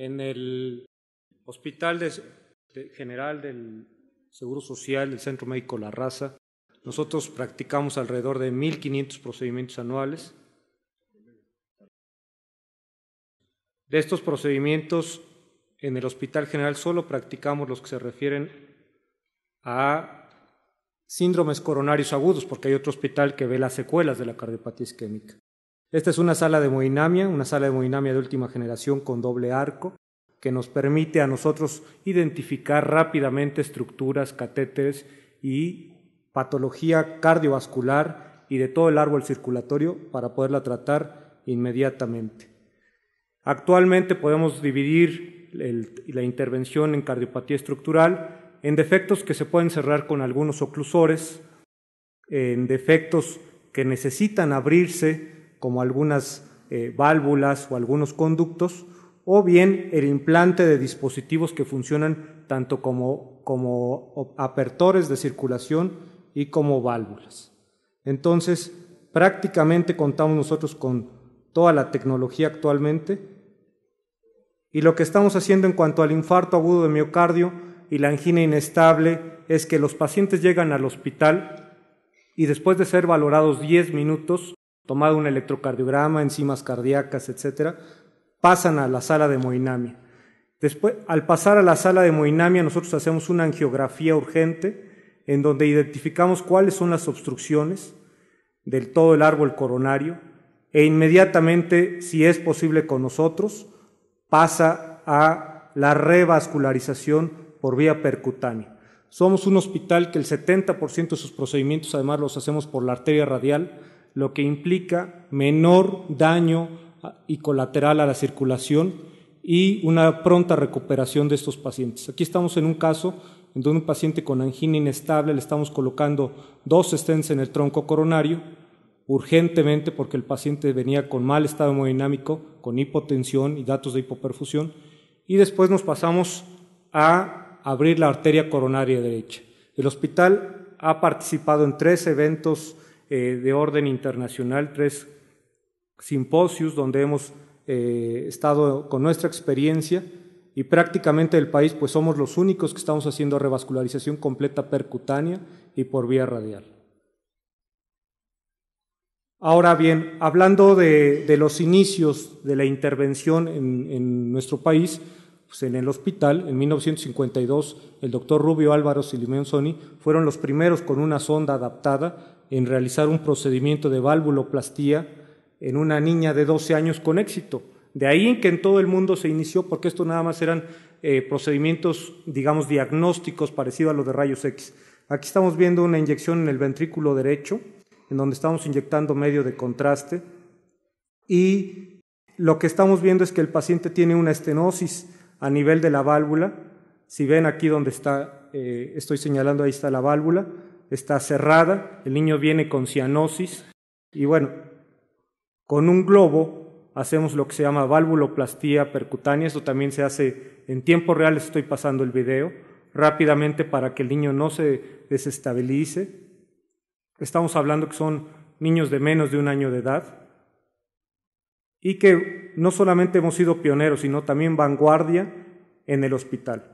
en el Hospital General del Seguro Social del Centro Médico La Raza. Nosotros practicamos alrededor de 1.500 procedimientos anuales. De estos procedimientos, en el Hospital General solo practicamos los que se refieren a síndromes coronarios agudos, porque hay otro hospital que ve las secuelas de la cardiopatía isquémica. Esta es una sala de hemodinamia, una sala de hemodinamia de última generación con doble arco, que nos permite a nosotros identificar rápidamente estructuras, catéteres y patología cardiovascular y de todo el árbol circulatorio para poderla tratar inmediatamente. Actualmente podemos dividir la intervención en cardiopatía estructural en defectos que se pueden cerrar con algunos oclusores, en defectos que necesitan abrirse como algunas eh, válvulas o algunos conductos, o bien el implante de dispositivos que funcionan tanto como, apertores de circulación y como válvulas. Entonces, prácticamente contamos nosotros con toda la tecnología actualmente y lo que estamos haciendo en cuanto al infarto agudo de miocardio y la angina inestable es que los pacientes llegan al hospital y después de ser valorados 10 minutos, tomado un electrocardiograma, enzimas cardíacas, etc., pasan a la sala de Moinamia. Después, al pasar a la sala de Moinamia, nosotros hacemos una angiografía urgente en donde identificamos cuáles son las obstrucciones del todo el árbol coronario e inmediatamente, si es posible con nosotros, pasa a la revascularización por vía percutánea. Somos un hospital que el 70% de sus procedimientos además los hacemos por la arteria radial, lo que implica menor daño y colateral a la circulación y una pronta recuperación de estos pacientes. Aquí estamos en un caso en donde un paciente con angina inestable le estamos colocando dos stents en el tronco coronario urgentemente porque el paciente venía con mal estado hemodinámico, con hipotensión y datos de hipoperfusión y después nos pasamos a abrir la arteria coronaria derecha. El hospital ha participado en tres eventos eh, de orden internacional, tres simposios donde hemos eh, estado con nuestra experiencia y prácticamente el país pues somos los únicos que estamos haciendo revascularización completa percutánea y por vía radial. Ahora bien, hablando de, los inicios de la intervención en, nuestro país, pues, en el hospital, en 1952, el doctor Rubio Álvaro Sony fueron los primeros con una sonda adaptada en realizar un procedimiento de válvuloplastía en una niña de 12 años con éxito. De ahí en que en todo el mundo se inició, porque esto nada más eran eh, procedimientos, digamos, diagnósticos parecidos a los de rayos X. Aquí estamos viendo una inyección en el ventrículo derecho, en donde estamos inyectando medio de contraste, y lo que estamos viendo es que el paciente tiene una estenosis a nivel de la válvula. Si ven aquí donde está, eh, estoy señalando, ahí está la válvula, está cerrada, el niño viene con cianosis, y bueno, con un globo hacemos lo que se llama válvuloplastía percutánea, Esto también se hace en tiempo real, estoy pasando el video, rápidamente para que el niño no se desestabilice. Estamos hablando que son niños de menos de un año de edad y que no solamente hemos sido pioneros, sino también vanguardia en el hospital.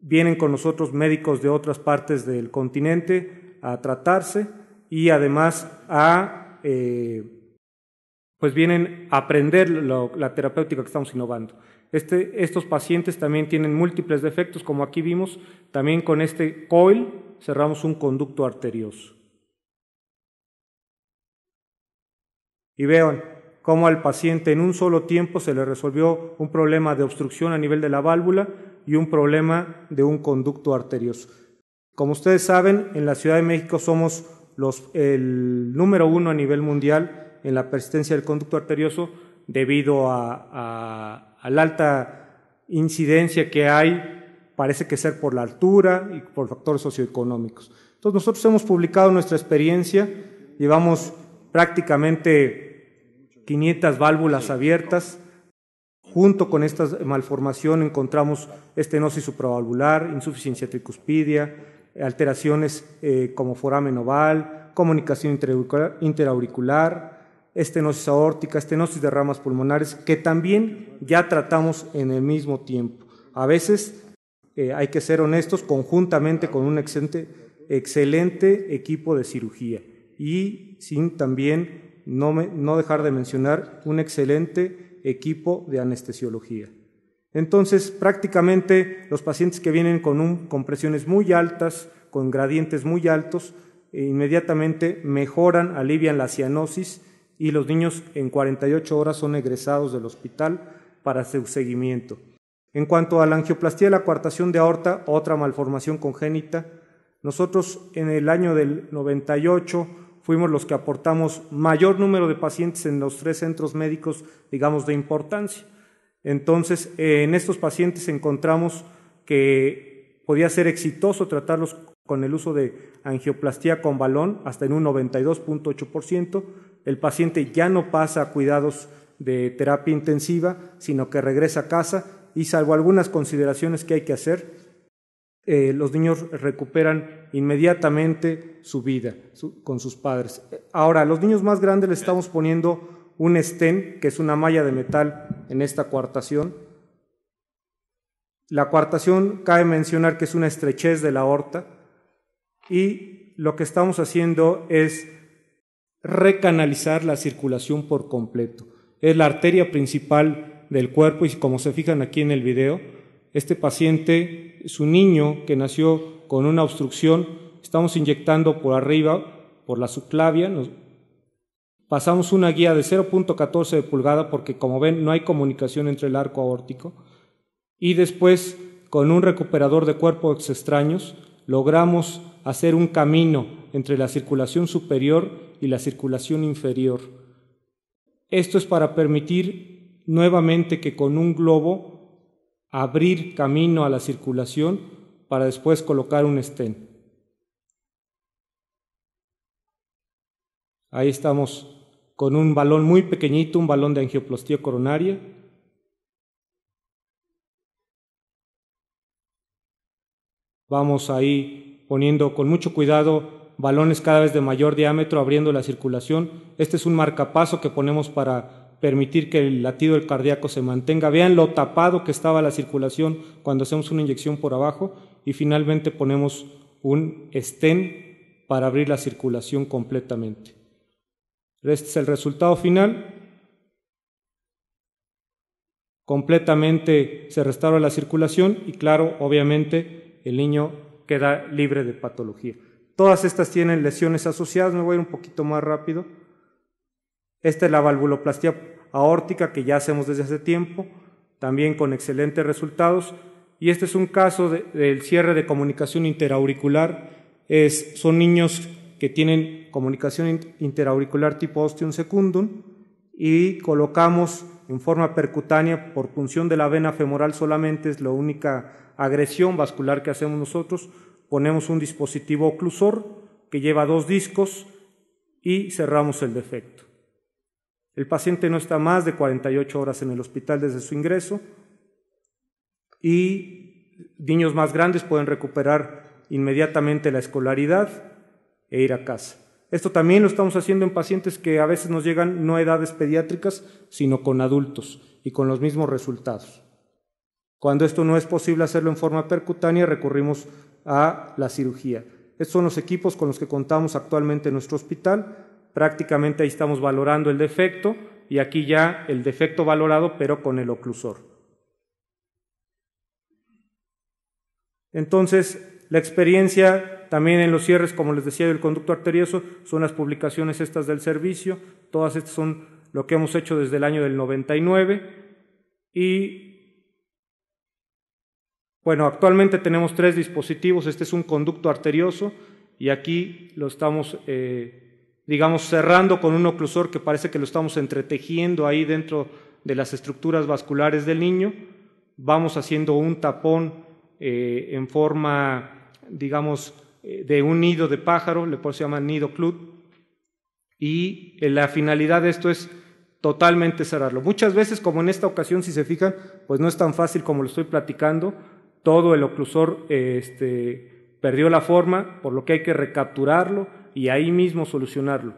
Vienen con nosotros médicos de otras partes del continente a tratarse y además a eh, pues vienen a aprender la terapéutica que estamos innovando. Este, estos pacientes también tienen múltiples defectos, como aquí vimos, también con este coil cerramos un conducto arterioso. Y vean cómo al paciente en un solo tiempo se le resolvió un problema de obstrucción a nivel de la válvula y un problema de un conducto arterioso. Como ustedes saben, en la Ciudad de México somos los, el número uno a nivel mundial en la persistencia del conducto arterioso debido a, la alta incidencia que hay parece que ser por la altura y por factores socioeconómicos. Entonces nosotros hemos publicado nuestra experiencia, llevamos prácticamente 500 válvulas abiertas. Junto con esta malformación encontramos estenosis supravalvular, insuficiencia tricuspidia, alteraciones eh, como foramen oval, comunicación interauricular, estenosis aórtica, estenosis de ramas pulmonares, que también ya tratamos en el mismo tiempo. A veces eh, hay que ser honestos conjuntamente con un excelente, equipo de cirugía y sin también no, dejar de mencionar un excelente equipo de anestesiología. Entonces, prácticamente los pacientes que vienen con, un, con presiones muy altas, con gradientes muy altos, eh, inmediatamente mejoran, alivian la cianosis y los niños en 48 horas son egresados del hospital para su seguimiento. En cuanto a la angioplastía de la coartación de aorta, otra malformación congénita, nosotros en el año del 98 fuimos los que aportamos mayor número de pacientes en los tres centros médicos, digamos, de importancia. Entonces, en estos pacientes encontramos que podía ser exitoso tratarlos con el uso de angioplastía con balón hasta en un 92.8%, el paciente ya no pasa a cuidados de terapia intensiva, sino que regresa a casa y salvo algunas consideraciones que hay que hacer, eh, los niños recuperan inmediatamente su vida con sus padres. Ahora, a los niños más grandes le estamos poniendo un estén, que es una malla de metal en esta coartación. La coartación, cabe mencionar que es una estrechez de la aorta y lo que estamos haciendo es recanalizar la circulación por completo. Es la arteria principal del cuerpo y como se fijan aquí en el video, este paciente, su niño que nació con una obstrucción, estamos inyectando por arriba, por la subclavia, pasamos una guía de 0.14 de pulgada porque como ven no hay comunicación entre el arco aórtico y después con un recuperador de cuerpos extraños logramos hacer un camino entre la circulación superior y la circulación inferior. Esto es para permitir nuevamente que con un globo abrir camino a la circulación para después colocar un estén. Ahí estamos con un balón muy pequeñito, un balón de angioplastia coronaria. Vamos ahí poniendo con mucho cuidado balones cada vez de mayor diámetro abriendo la circulación. Este es un marcapaso que ponemos para permitir que el latido del cardíaco se mantenga. Vean lo tapado que estaba la circulación cuando hacemos una inyección por abajo y finalmente ponemos un estén para abrir la circulación completamente. Este es el resultado final. Completamente se restaura la circulación y claro, obviamente el niño queda libre de patología. Todas estas tienen lesiones asociadas, me voy a ir un poquito más rápido. Esta es la valvuloplastia aórtica que ya hacemos desde hace tiempo, también con excelentes resultados. Y este es un caso del cierre de comunicación interauricular. son niños que tienen comunicación interauricular tipo ostium secundum y colocamos en forma percutánea por punción de la vena femoral solamente es la única agresión vascular que hacemos nosotros ponemos un dispositivo oclusor que lleva dos discos y cerramos el defecto. El paciente no está más de 48 horas en el hospital desde su ingreso y niños más grandes pueden recuperar inmediatamente la escolaridad e ir a casa. Esto también lo estamos haciendo en pacientes que a veces nos llegan no a edades pediátricas, sino con adultos y con los mismos resultados. Cuando esto no es posible hacerlo en forma percutánea, recurrimos a la cirugía. Estos son los equipos con los que contamos actualmente en nuestro hospital. Prácticamente ahí estamos valorando el defecto y aquí ya el defecto valorado pero con el oclusor. Entonces, la experiencia también en los cierres, como les decía, del conducto arterioso, son las publicaciones estas del servicio. Todas estas son lo que hemos hecho desde el año del 99 y bueno, actualmente tenemos tres dispositivos. Este es un conducto arterioso y aquí lo estamos, eh, digamos, cerrando con un oclusor que parece que lo estamos entretejiendo ahí dentro de las estructuras vasculares del niño. Vamos haciendo un tapón eh, en forma, digamos, eh, de un nido de pájaro, le por se llama nido club y la finalidad de esto es totalmente cerrarlo. Muchas veces, como en esta ocasión, si se fijan, pues no es tan fácil como lo estoy platicando, todo el oclusor este, perdió la forma, por lo que hay que recapturarlo y ahí mismo solucionarlo.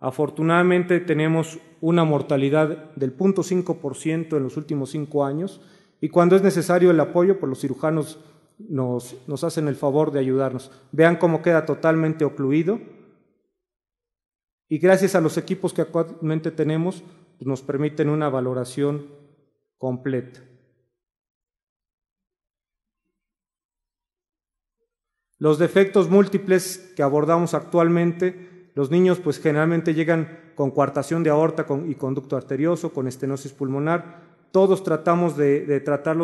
Afortunadamente tenemos una mortalidad del 0.5% en los últimos cinco años y cuando es necesario el apoyo, por pues los cirujanos nos, nos hacen el favor de ayudarnos. Vean cómo queda totalmente ocluido y gracias a los equipos que actualmente tenemos pues nos permiten una valoración completa. Los defectos múltiples que abordamos actualmente, los niños pues generalmente llegan con coartación de aorta y conducto arterioso, con estenosis pulmonar. Todos tratamos de, tratar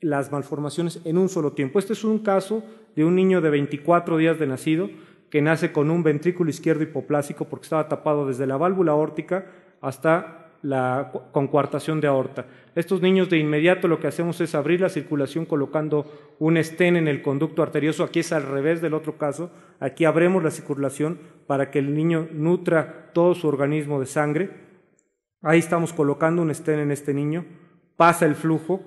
las malformaciones en un solo tiempo. Este es un caso de un niño de 24 días de nacido que nace con un ventrículo izquierdo hipoplásico porque estaba tapado desde la válvula órtica hasta la concuartación de aorta. Estos niños de inmediato lo que hacemos es abrir la circulación colocando un estén en el conducto arterioso, aquí es al revés del otro caso, aquí abremos la circulación para que el niño nutra todo su organismo de sangre, ahí estamos colocando un estén en este niño, pasa el flujo,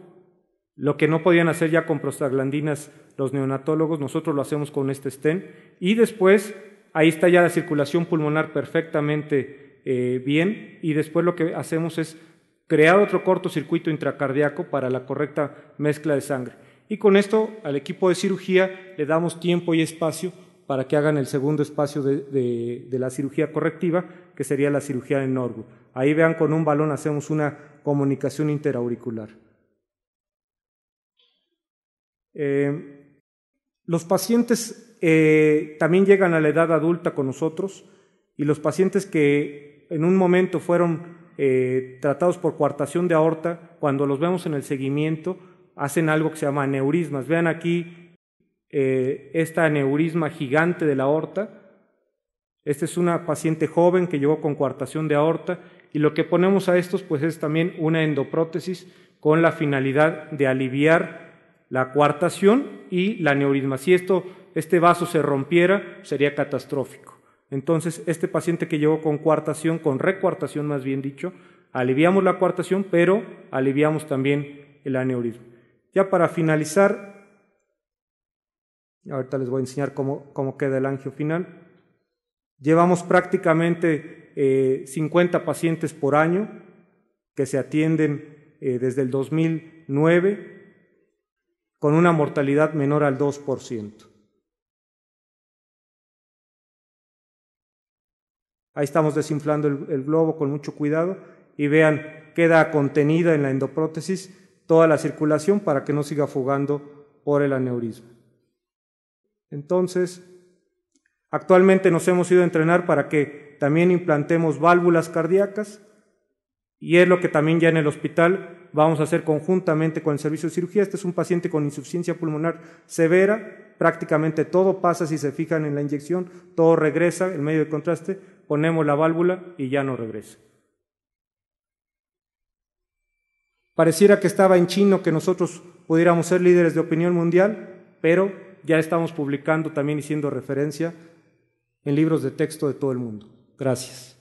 lo que no podían hacer ya con prostaglandinas los neonatólogos, nosotros lo hacemos con este estén, y después ahí está ya la circulación pulmonar perfectamente eh, bien y después lo que hacemos es crear otro cortocircuito intracardíaco para la correcta mezcla de sangre. Y con esto al equipo de cirugía le damos tiempo y espacio para que hagan el segundo espacio de, la cirugía correctiva, que sería la cirugía en Norwood. Ahí vean, con un balón hacemos una comunicación interauricular. Eh, los pacientes eh, también llegan a la edad adulta con nosotros y los pacientes que en un momento fueron eh, tratados por coartación de aorta, cuando los vemos en el seguimiento, hacen algo que se llama aneurismas. Vean aquí eh, esta aneurisma gigante de la aorta. Esta es una paciente joven que llegó con coartación de aorta y lo que ponemos a estos pues es también una endoprótesis con la finalidad de aliviar la coartación y la aneurisma. Si este vaso se rompiera sería catastrófico. Entonces, este paciente que llegó con coartación, con recuartación más bien dicho, aliviamos la coartación, pero aliviamos también el aneurisma. Ya para finalizar, ahorita les voy a enseñar cómo, queda el angio final. Llevamos prácticamente 50 eh, pacientes por año que se atienden eh, desde el 2009 con una mortalidad menor al 2%. Ahí estamos desinflando el, globo con mucho cuidado y vean, queda contenida en la endoprótesis toda la circulación para que no siga fugando por el aneurisma. Entonces, actualmente nos hemos ido a entrenar para que también implantemos válvulas cardíacas y es lo que también ya en el hospital vamos a hacer conjuntamente con el servicio de cirugía. Este es un paciente con insuficiencia pulmonar severa, prácticamente todo pasa si se fijan en la inyección, todo regresa, el medio de contraste, ponemos la válvula y ya no regresa. Pareciera que estaba en chino que nosotros pudiéramos ser líderes de opinión mundial, pero ya estamos publicando también y siendo referencia en libros de texto de todo el mundo. Gracias.